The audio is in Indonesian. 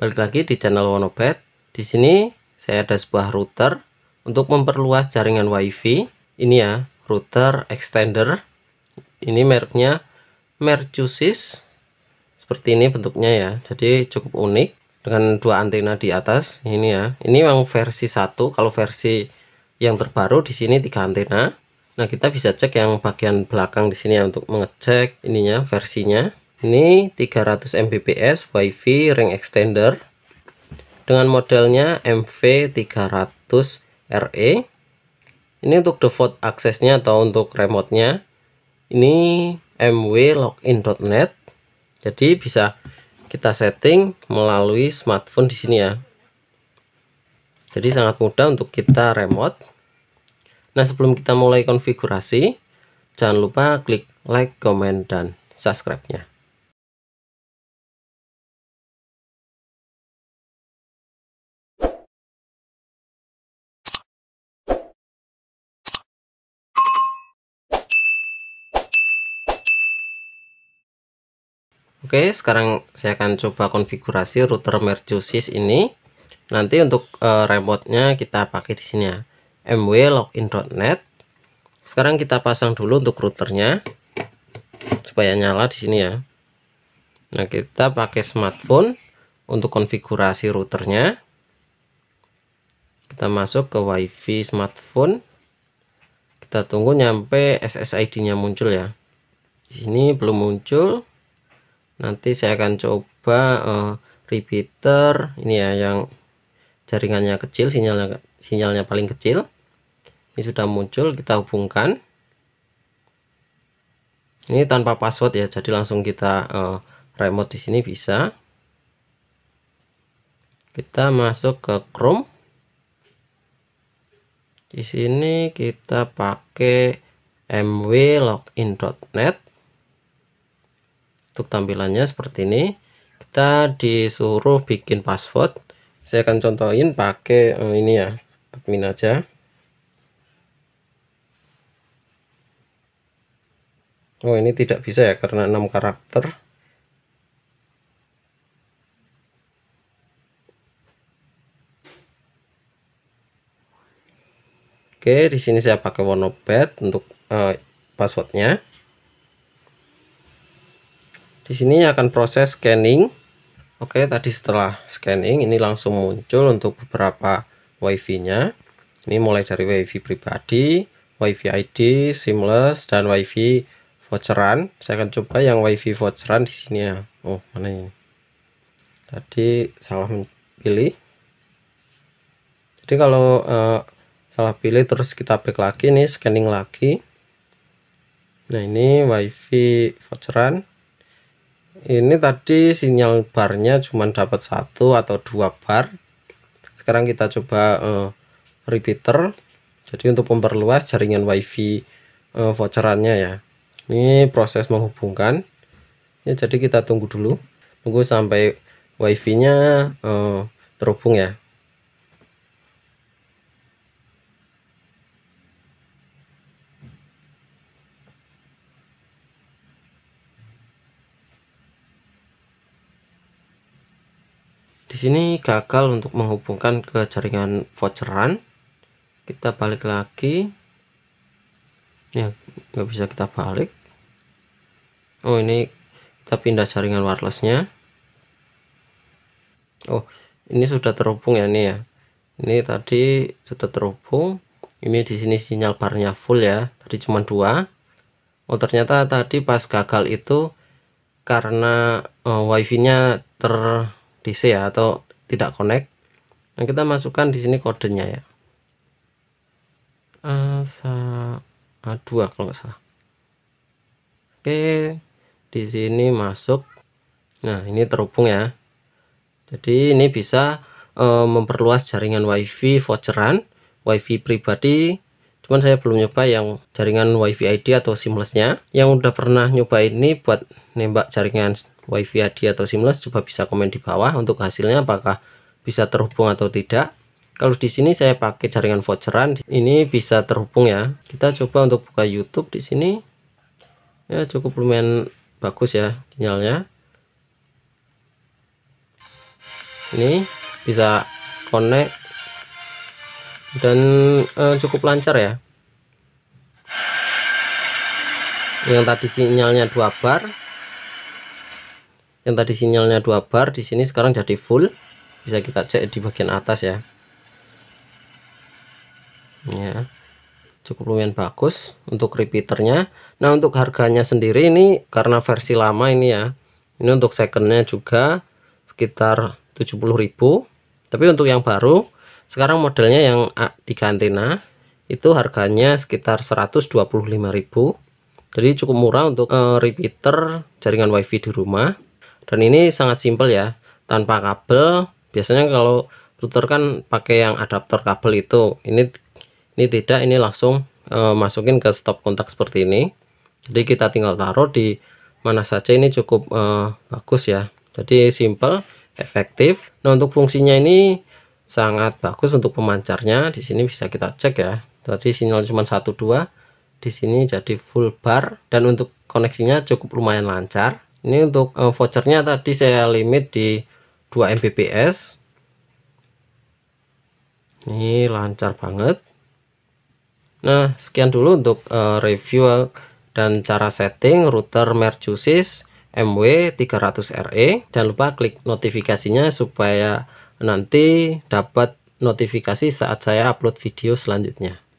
balik lagi di channel Wonobet, di sini saya ada sebuah router untuk memperluas jaringan wifi ini ya router extender ini mereknya Mercusis seperti ini bentuknya ya jadi cukup unik dengan dua antena di atas ini ya ini memang versi 1 kalau versi yang terbaru di sini tiga antena nah kita bisa cek yang bagian belakang di sini ya untuk mengecek ininya versinya ini 300 Mbps WiFi ring extender dengan modelnya MV300RE. Ini untuk default aksesnya atau untuk remote-nya. Ini mwlogin.net. Jadi bisa kita setting melalui smartphone di sini ya. Jadi sangat mudah untuk kita remote. Nah, sebelum kita mulai konfigurasi, jangan lupa klik like, comment, dan subscribe-nya. Oke, sekarang saya akan coba konfigurasi router mercedes ini. Nanti untuk e, remote-nya kita pakai di sini ya. mwlogin.net. Sekarang kita pasang dulu untuk routernya supaya nyala di sini ya. Nah, kita pakai smartphone untuk konfigurasi routernya. Kita masuk ke WiFi smartphone. Kita tunggu nyampe SSID-nya muncul ya. Di sini belum muncul nanti saya akan coba uh, repeater ini ya yang jaringannya kecil sinyalnya sinyalnya paling kecil ini sudah muncul kita hubungkan ini tanpa password ya jadi langsung kita uh, remote di sini bisa kita masuk ke Chrome di sini kita pakai mwlogin.net untuk tampilannya seperti ini kita disuruh bikin password saya akan contohin pakai eh, ini ya admin aja Oh ini tidak bisa ya karena 6 karakter Oke di sini saya pakai warna untuk uh, passwordnya di sini akan proses scanning oke tadi setelah scanning ini langsung muncul untuk beberapa wifi nya ini mulai dari wifi pribadi wifi ID seamless dan wifi voucheran saya akan coba yang wifi voucheran di sini ya oh mana ini tadi salah pilih jadi kalau uh, salah pilih terus kita back lagi nih scanning lagi nah ini wifi voucheran ini tadi sinyal barnya cuma dapat satu atau dua bar sekarang kita coba uh, repeater jadi untuk memperluas jaringan wifi uh, voucherannya ya ini proses menghubungkan ya jadi kita tunggu dulu tunggu sampai wifi nya uh, eh, terhubung ya di sini gagal untuk menghubungkan ke jaringan voucheran kita balik lagi ya nggak bisa kita balik oh ini kita pindah jaringan wirelessnya oh ini sudah terhubung ya ini ya ini tadi sudah terhubung ini di sini sinyal barnya full ya tadi cuma dua oh ternyata tadi pas gagal itu karena uh, eh, wifi nya ter DC ya atau tidak connect nah, kita masukkan di sini kodenya ya A2 kalau nggak salah Oke di sini masuk nah ini terhubung ya jadi ini bisa e, memperluas jaringan wifi voucheran wifi pribadi cuman saya belum nyoba yang jaringan wifi ID atau seamlessnya yang udah pernah nyoba ini buat nembak jaringan wifi ID atau simless coba bisa komen di bawah untuk hasilnya apakah bisa terhubung atau tidak kalau di sini saya pakai jaringan voucheran ini bisa terhubung ya kita coba untuk buka YouTube di sini ya cukup lumayan bagus ya sinyalnya ini bisa connect dan eh, cukup lancar ya yang tadi sinyalnya dua bar yang tadi sinyalnya dua bar di sini sekarang jadi full bisa kita cek di bagian atas ya ya cukup lumayan bagus untuk repeaternya nah untuk harganya sendiri ini karena versi lama ini ya ini untuk secondnya juga sekitar 70.000 tapi untuk yang baru sekarang modelnya yang A3 antena itu harganya sekitar 125.000 jadi cukup murah untuk eh, repeater jaringan wifi di rumah dan ini sangat simpel ya tanpa kabel biasanya kalau router kan pakai yang adaptor kabel itu ini ini tidak ini langsung e, masukin ke stop kontak seperti ini jadi kita tinggal taruh di mana saja ini cukup e, bagus ya jadi simple efektif nah untuk fungsinya ini sangat bagus untuk pemancarnya di sini bisa kita cek ya tadi sinyal cuma satu dua di sini jadi full bar dan untuk koneksinya cukup lumayan lancar ini untuk uh, vouchernya tadi saya limit di 2 Mbps ini lancar banget nah sekian dulu untuk uh, review dan cara setting router Mercusis MW300RE jangan lupa klik notifikasinya supaya nanti dapat notifikasi saat saya upload video selanjutnya